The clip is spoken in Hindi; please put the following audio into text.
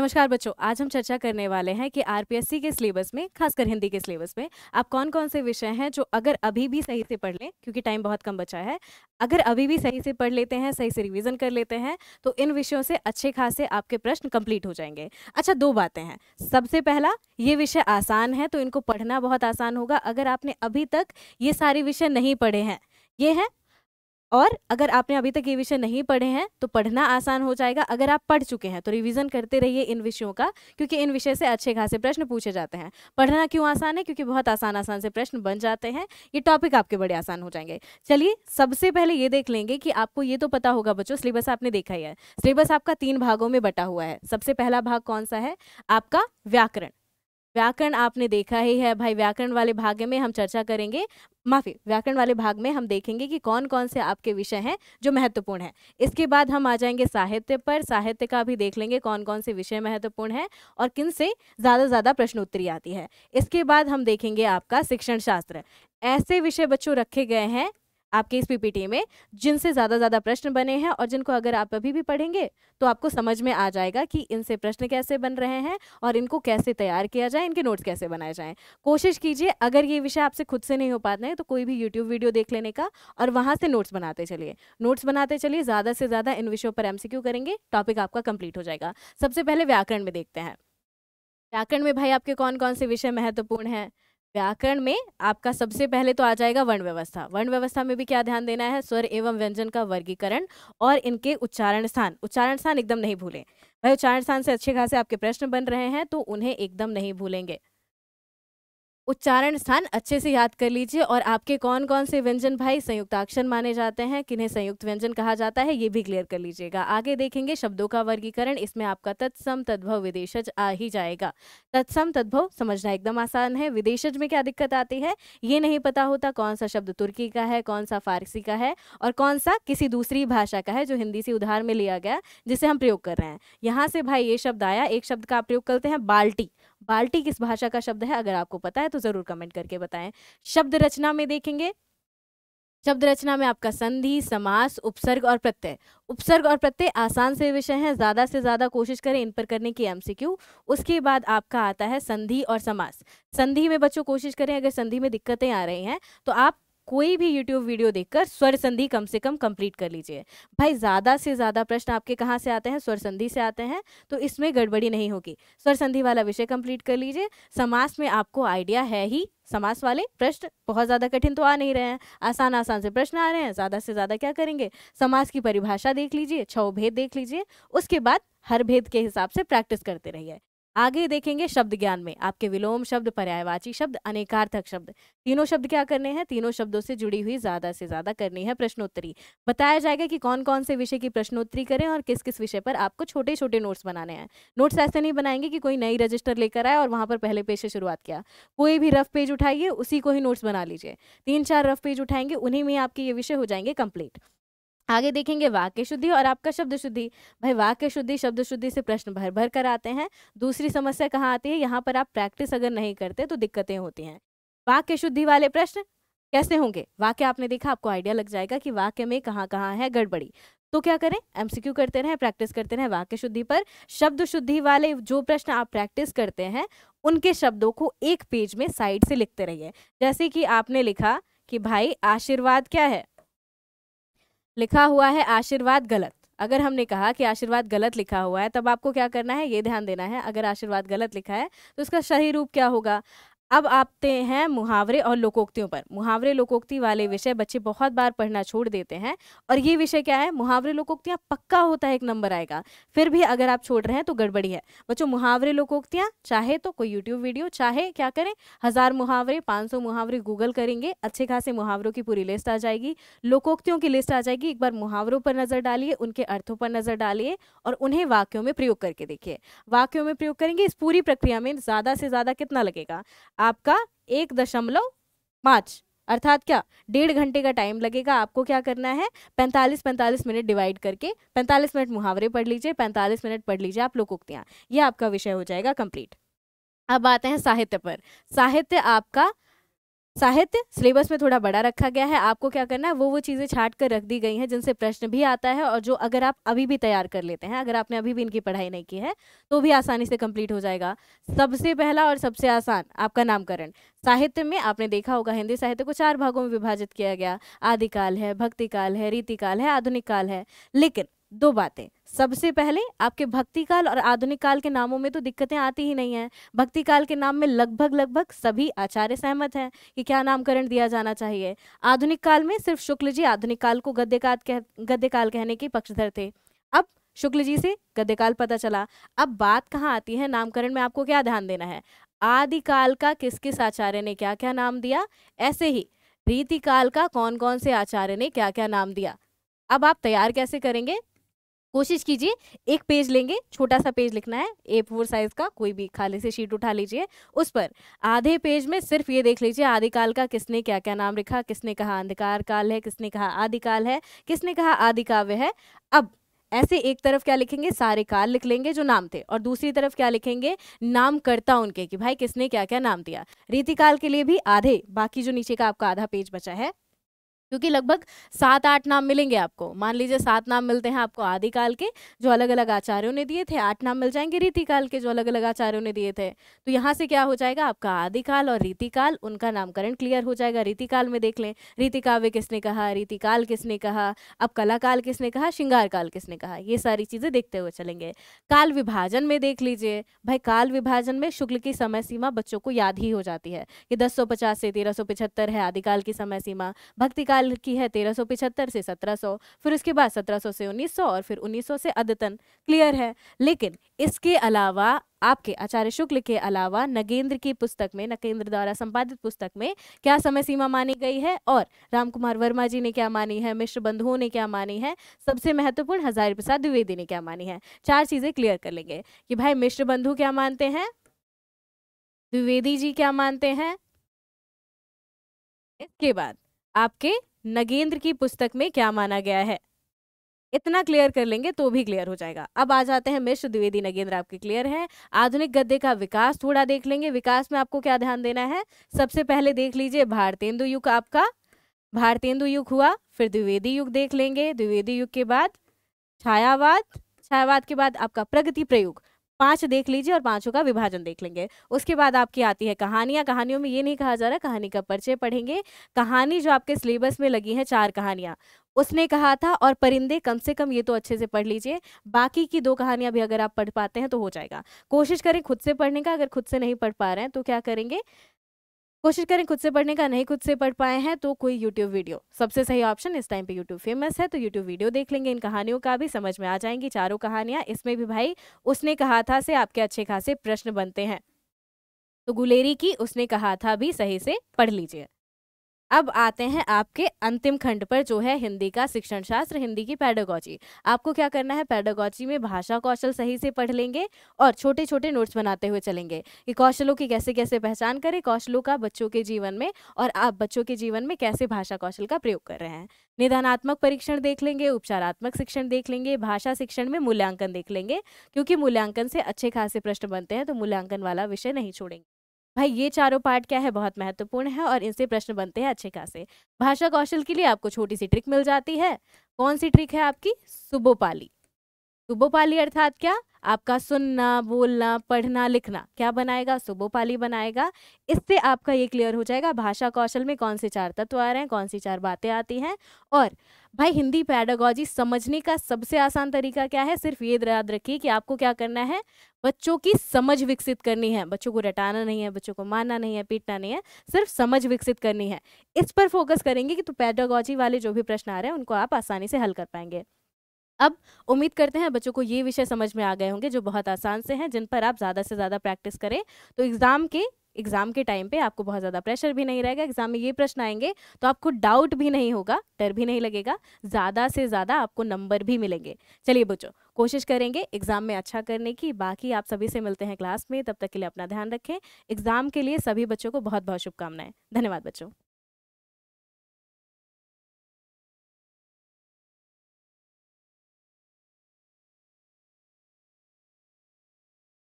नमस्कार बच्चों आज हम चर्चा करने वाले हैं कि आरपीएससी के सिलेबस में खासकर हिंदी के सिलेबस में आप कौन कौन से विषय हैं जो अगर अभी भी सही से पढ़ लें क्योंकि टाइम बहुत कम बचा है अगर अभी भी सही से पढ़ लेते हैं सही से रिवीजन कर लेते हैं तो इन विषयों से अच्छे खासे आपके प्रश्न कंप्लीट हो जाएंगे अच्छा दो बातें हैं सबसे पहला ये विषय आसान है तो इनको पढ़ना बहुत आसान होगा अगर आपने अभी तक ये सारे विषय नहीं पढ़े हैं ये हैं और अगर आपने अभी तक ये विषय नहीं पढ़े हैं तो पढ़ना आसान हो जाएगा अगर आप पढ़ चुके हैं तो रिवीजन करते रहिए इन विषयों का क्योंकि इन विषय से अच्छे खासे प्रश्न पूछे जाते हैं पढ़ना क्यों आसान है क्योंकि बहुत आसान आसान से प्रश्न बन जाते हैं ये टॉपिक आपके बड़े आसान हो जाएंगे चलिए सबसे पहले ये देख लेंगे कि आपको ये तो पता होगा बच्चों सिलेबस आपने देखा ही है सिलेबस आपका तीन भागों में बटा हुआ है सबसे पहला भाग कौन सा है आपका व्याकरण व्याकरण आपने देखा ही है भाई व्याकरण वाले भाग में हम चर्चा करेंगे माफ़ी व्याकरण वाले भाग में हम देखेंगे कि कौन कौन से आपके विषय हैं जो महत्वपूर्ण हैं इसके बाद हम आ जाएंगे साहित्य पर साहित्य का भी देख लेंगे कौन कौन से विषय महत्वपूर्ण हैं और किन से ज़्यादा ज़्यादा प्रश्नोत्तरी आती है इसके बाद हम देखेंगे आपका शिक्षण शास्त्र ऐसे विषय बच्चों रखे गए हैं आपके इस पीपीटी में जिनसे ज़्यादा ज़्यादा प्रश्न बने हैं और जिनको अगर आप अभी भी पढ़ेंगे तो आपको समझ में आ जाएगा कि इनसे प्रश्न कैसे बन रहे हैं और इनको कैसे तैयार किया जाए इनके नोट्स कैसे बनाए जाएं कोशिश कीजिए अगर ये विषय आपसे खुद से नहीं हो पाते हैं तो कोई भी यूट्यूब वीडियो देख लेने का और वहाँ से नोट्स बनाते चलिए नोट्स बनाते चलिए ज़्यादा से ज़्यादा इन विषयों पर एम करेंगे टॉपिक आपका कंप्लीट हो जाएगा सबसे पहले व्याकरण में देखते हैं व्याकरण में भाई आपके कौन कौन से विषय महत्वपूर्ण हैं व्याकरण में आपका सबसे पहले तो आ जाएगा वर्ण व्यवस्था वर्ण व्यवस्था में भी क्या ध्यान देना है स्वर एवं व्यंजन का वर्गीकरण और इनके उच्चारण स्थान उच्चारण स्थान एकदम नहीं भूलें भाई उच्चारण स्थान से अच्छे खासे आपके प्रश्न बन रहे हैं तो उन्हें एकदम नहीं भूलेंगे उच्चारण स्थान अच्छे से याद कर लीजिए और आपके कौन कौन से व्यंजन भाई संयुक्ताक्षर माने जाते हैं किन्हें संयुक्त व्यंजन कहा जाता है ये भी क्लियर कर लीजिएगा आगे देखेंगे शब्दों का वर्गीकरण इसमें आपका तत्सम तद्भव विदेशज आ ही जाएगा तत्सम तद्भव समझना एकदम आसान है विदेशज में क्या दिक्कत आती है ये नहीं पता होता कौन सा शब्द तुर्की का है कौन सा फारसी का है और कौन सा किसी दूसरी भाषा का है जो हिंदी से उधार में लिया गया जिसे हम प्रयोग कर रहे हैं यहाँ से भाई ये शब्द आया एक शब्द का आप प्रयोग करते हैं बाल्टी बाल्टी किस भाषा का शब्द है अगर आपको पता है तो ज़रूर कमेंट करके बताएं शब्द रचना में देखेंगे शब्द रचना में आपका संधि समास उपसर्ग और प्रत्यय उपसर्ग और प्रत्यय आसान से विषय हैं ज़्यादा से ज़्यादा कोशिश करें इन पर करने की एमसीक्यू उसके बाद आपका आता है संधि और समास संधि में बच्चों कोशिश करें अगर संधि में दिक्कतें आ रही हैं तो आप कोई भी यूट्यूब वीडियो देखकर स्वर संधि कम से कम कंप्लीट कर लीजिए भाई ज़्यादा से ज़्यादा प्रश्न आपके कहाँ से आते हैं स्वर संधि से आते हैं तो इसमें गड़बड़ी नहीं होगी स्वर संधि वाला विषय कंप्लीट कर लीजिए समास में आपको आइडिया है ही समास वाले प्रश्न बहुत ज़्यादा कठिन तो आ नहीं रहे हैं आसान आसान से प्रश्न आ रहे हैं ज़्यादा से ज़्यादा क्या करेंगे समास की परिभाषा देख लीजिए छव भेद देख लीजिए उसके बाद हर भेद के हिसाब से प्रैक्टिस करते रहिए आगे देखेंगे शब्द ज्ञान में आपके विलोम शब्द पर्यायवाची शब्द अनेकार्थक शब्द तीनों शब्द क्या करने हैं तीनों शब्दों से जुड़ी हुई ज्यादा से ज्यादा करनी है प्रश्नोत्तरी बताया जाएगा कि कौन कौन से विषय की प्रश्नोत्तरी करें और किस किस विषय पर आपको छोटे छोटे नोट्स बनाने हैं नोट्स ऐसे नहीं बनाएंगे कि कोई नई रजिस्टर लेकर आए और वहां पर पहले पेज से शुरुआत किया कोई भी रफ पेज उठाइए उसी को ही नोट्स बना लीजिए तीन चार रफ पेज उठाएंगे उन्हीं में आपके ये विषय हो जाएंगे कंप्लीट आगे देखेंगे वाक्य शुद्धि और आपका शब्द शुद्धि भाई वाक्य शुद्धि शब्द शुद्धि से प्रश्न भर भर कर आते हैं दूसरी समस्या कहाँ आती है यहाँ पर आप प्रैक्टिस अगर नहीं करते तो दिक्कतें होती हैं वाक्य शुद्धि वाले प्रश्न कैसे होंगे वाक्य आपने देखा आपको आइडिया लग जाएगा कि वाक्य में कहाँ कहाँ है गड़बड़ी तो क्या करें एम करते रहें प्रैक्टिस करते रहें वाक्य शुद्धि पर शब्द शुद्धि वाले जो प्रश्न आप प्रैक्टिस करते हैं उनके शब्दों को एक पेज में साइड से लिखते रहिए जैसे कि आपने लिखा कि भाई आशीर्वाद क्या है लिखा हुआ है आशीर्वाद गलत अगर हमने कहा कि आशीर्वाद गलत लिखा हुआ है तब आपको क्या करना है ये ध्यान देना है अगर आशीर्वाद गलत लिखा है तो उसका सही रूप क्या होगा अब आते हैं मुहावरे और लोकोक्तियों पर मुहावरे लोकोक्ति वाले विषय बच्चे बहुत बार पढ़ना छोड़ देते हैं और ये विषय क्या है मुहावरे लोकोक्तियाँ पक्का होता है एक नंबर आएगा फिर भी अगर आप छोड़ रहे हैं तो गड़बड़ी है बच्चों मुहावरे लोकोक्तियाँ चाहे तो कोई यूट्यूब वीडियो चाहे क्या करें हज़ार मुहावरे पाँच मुहावरे गूगल करेंगे अच्छे खासे मुहावरों की पूरी लिस्ट आ जाएगी लोकोक्तियों की लिस्ट आ जाएगी एक बार मुहावरों पर नज़र डालिए उनके अर्थों पर नज़र डालिए और उन्हें वाक्यों में प्रयोग करके देखिए वाक्यों में प्रयोग करेंगे इस पूरी प्रक्रिया में ज़्यादा से ज़्यादा कितना लगेगा आपका एक दशमलव पाँच अर्थात क्या डेढ़ घंटे का टाइम लगेगा आपको क्या करना है पैंतालीस पैंतालीस मिनट डिवाइड करके पैंतालीस मिनट मुहावरे पढ़ लीजिए पैंतालीस मिनट पढ़ लीजिए आप लोग उक्तियाँ ये आपका विषय हो जाएगा कंप्लीट अब आते हैं साहित्य पर साहित्य आपका साहित्य सिलेबस में थोड़ा बड़ा रखा गया है आपको क्या करना है वो वो चीज़ें छाट कर रख दी गई हैं जिनसे प्रश्न भी आता है और जो अगर आप अभी भी तैयार कर लेते हैं अगर आपने अभी भी इनकी पढ़ाई नहीं की है तो भी आसानी से कंप्लीट हो जाएगा सबसे पहला और सबसे आसान आपका नामकरण साहित्य में आपने देखा होगा हिंदी साहित्य को चार भागों में विभाजित किया गया आदिकाल है भक्तिकाल है रीतिकाल है आधुनिक काल है लेकिन दो बातें सबसे पहले आपके भक्ति काल और आधुनिक काल के नामों में तो दिक्कतें आती ही नहीं है भक्ति काल के नाम में लगभग लगभग सभी आचार्य सहमत हैं कि क्या नामकरण दिया जाना चाहिए आधुनिक काल में सिर्फ शुक्ल जी आधुनिक काल को गद्य काल कह गद्य काल कहने के पक्षधर थे अब शुक्ल जी से गद्यकाल पता चला अब बात कहाँ आती है नामकरण में आपको क्या ध्यान देना है आदिकाल का किस किस आचार्य ने क्या क्या नाम दिया ऐसे ही रीतिकाल का कौन कौन से आचार्य ने क्या क्या नाम दिया अब आप तैयार कैसे करेंगे कोशिश कीजिए एक पेज लेंगे छोटा सा पेज लिखना है ए फोर साइज का कोई भी खाली से शीट उठा लीजिए उस पर आधे पेज में सिर्फ ये देख लीजिए आदिकाल का किसने क्या क्या नाम लिखा किसने कहा अंधकार काल है किसने कहा आदिकाल है किसने कहा आदिकाव्य है अब ऐसे एक तरफ क्या लिखेंगे सारे काल लिख लेंगे जो नाम थे और दूसरी तरफ क्या लिखेंगे नामकर्ता उनके कि भाई किसने क्या क्या नाम दिया रीतिकाल के लिए भी आधे बाकी जो नीचे का आपका आधा पेज बचा है क्योंकि लगभग सात आठ नाम मिलेंगे आपको मान लीजिए सात नाम मिलते हैं आपको आदिकाल के जो अलग अलग आचार्यों ने दिए थे आठ नाम मिल जाएंगे रीतिकाल के जो अलग अलग आचार्यों ने दिए थे तो यहाँ से क्या हो जाएगा आपका आदिकाल और रीतिकाल उनका नामकरण क्लियर हो जाएगा रीतिकाल में देख लें रीतिकाव्य किसने कहा रीतिकाल किसने कहा अब कलाकाल किसने कहा श्रृंगार काल किसने कहा ये सारी चीज़ें देखते हुए चलेंगे काल विभाजन में देख लीजिए भाई काल विभाजन में शुक्ल की समय सीमा बच्चों को याद ही हो जाती है कि दस से तेरह है आदिकाल की समय सीमा भक्तिकाल साल की है तेरह सौ पिछहत्तर से सत्रह सौ फिर उसके बाद सत्रह सौ से उन्नीस सौ और फिर उन्नीस सौ से अद्यतन क्लियर है लेकिन इसके अलावा आपके आचार्य शुक्ल के अलावा नगेंद्र की पुस्तक में नगेंद्र द्वारा संपादित पुस्तक में क्या समय सीमा मानी गई है और रामकुमार वर्मा जी ने क्या मानी है मिश्र बंधुओं ने क्या मानी है सबसे महत्वपूर्ण हजारी प्रसाद द्विवेदी ने क्या मानी है चार चीजें क्लियर कर लेंगे कि भाई मिश्र बंधु क्या मानते हैं द्विवेदी जी क्या मानते हैं इसके बाद आपके नगेंद्र की पुस्तक में क्या माना गया है इतना क्लियर कर लेंगे तो भी क्लियर हो जाएगा अब आ जाते हैं मिश्र द्विवेदी नगेंद्र आपके क्लियर हैं आधुनिक गद्य का विकास थोड़ा देख लेंगे विकास में आपको क्या ध्यान देना है सबसे पहले देख लीजिए भारतेंदु युग आपका भारतेंदु युग हुआ फिर द्विवेदी युग देख लेंगे द्विवेदी युग के बाद छायावाद छायावाद के बाद आपका प्रगति प्रयोग पांच देख लीजिए और पांचों का विभाजन देख लेंगे उसके बाद आपकी आती है कहानियां कहानियों में ये नहीं कहा जा रहा कहानी का परिचय पढ़ेंगे कहानी जो आपके सिलेबस में लगी है चार कहानियां उसने कहा था और परिंदे कम से कम ये तो अच्छे से पढ़ लीजिए बाकी की दो कहानियां भी अगर आप पढ़ पाते हैं तो हो जाएगा कोशिश करें खुद से पढ़ने का अगर खुद से नहीं पढ़ पा रहे हैं तो क्या करेंगे कोशिश करें खुद से पढ़ने का नहीं खुद से पढ़ पाए हैं तो कोई यूट्यूब वीडियो सबसे सही ऑप्शन इस टाइम पे यूट्यूब फेमस है तो यूट्यूब वीडियो देख लेंगे इन कहानियों का भी समझ में आ जाएंगी चारों कहानियां इसमें भी भाई उसने कहा था से आपके अच्छे खासे प्रश्न बनते हैं तो गुलेरी की उसने कहा था भी सही से पढ़ लीजिए अब आते हैं आपके अंतिम खंड पर जो है हिंदी का शिक्षण शास्त्र हिंदी की पैडोगॉजी आपको क्या करना है पैडोगॉजी में भाषा कौशल सही से पढ़ लेंगे और छोटे छोटे नोट्स बनाते हुए चलेंगे कि कौशलों की कैसे कैसे पहचान करें कौशलों का बच्चों के जीवन में और आप बच्चों के जीवन में कैसे भाषा कौशल का प्रयोग कर रहे हैं निदानात्मक परीक्षण देख लेंगे उपचारात्मक शिक्षण देख लेंगे भाषा शिक्षण में मूल्यांकन देख लेंगे क्योंकि मूल्यांकन से अच्छे खासे प्रश्न बनते हैं तो मूल्यांकन वाला विषय नहीं छोड़ेंगे भाई ये चारों पार्ट क्या है बहुत महत्वपूर्ण है और इनसे प्रश्न बनते हैं अच्छे खासे भाषा कौशल के लिए आपको छोटी सी ट्रिक मिल जाती है कौन सी ट्रिक है आपकी सुबोपाली तो पाली अर्थात क्या आपका सुनना बोलना पढ़ना लिखना क्या बनाएगा सुबोपाली बनाएगा इससे आपका ये क्लियर हो जाएगा भाषा कौशल में कौन से चार तत्व आ रहे हैं कौन सी चार बातें आती हैं और भाई हिंदी पैडागॉजी समझने का सबसे आसान तरीका क्या है सिर्फ ये याद रखिए कि आपको क्या करना है बच्चों की समझ विकसित करनी है बच्चों को रटाना नहीं है बच्चों को मारना नहीं है पीटना नहीं है सिर्फ समझ विकसित करनी है इस पर फोकस करेंगे कि तो पैडागॉजी वाले जो भी प्रश्न आ रहे हैं उनको आप आसानी से हल कर पाएंगे अब उम्मीद करते हैं बच्चों को ये विषय समझ में आ गए होंगे जो बहुत आसान से हैं जिन पर आप ज़्यादा से ज़्यादा प्रैक्टिस करें तो एग्ज़ाम के एग्ज़ाम के टाइम पे आपको बहुत ज़्यादा प्रेशर भी नहीं रहेगा एग्ज़ाम में ये प्रश्न आएंगे तो आपको डाउट भी नहीं होगा डर भी नहीं लगेगा ज़्यादा से ज़्यादा आपको नंबर भी मिलेंगे चलिए बच्चों कोशिश करेंगे एग्ज़ाम में अच्छा करने की बाकी आप सभी से मिलते हैं क्लास में तब तक के लिए अपना ध्यान रखें एग्ज़ाम के लिए सभी बच्चों को बहुत बहुत शुभकामनाएं धन्यवाद बच्चों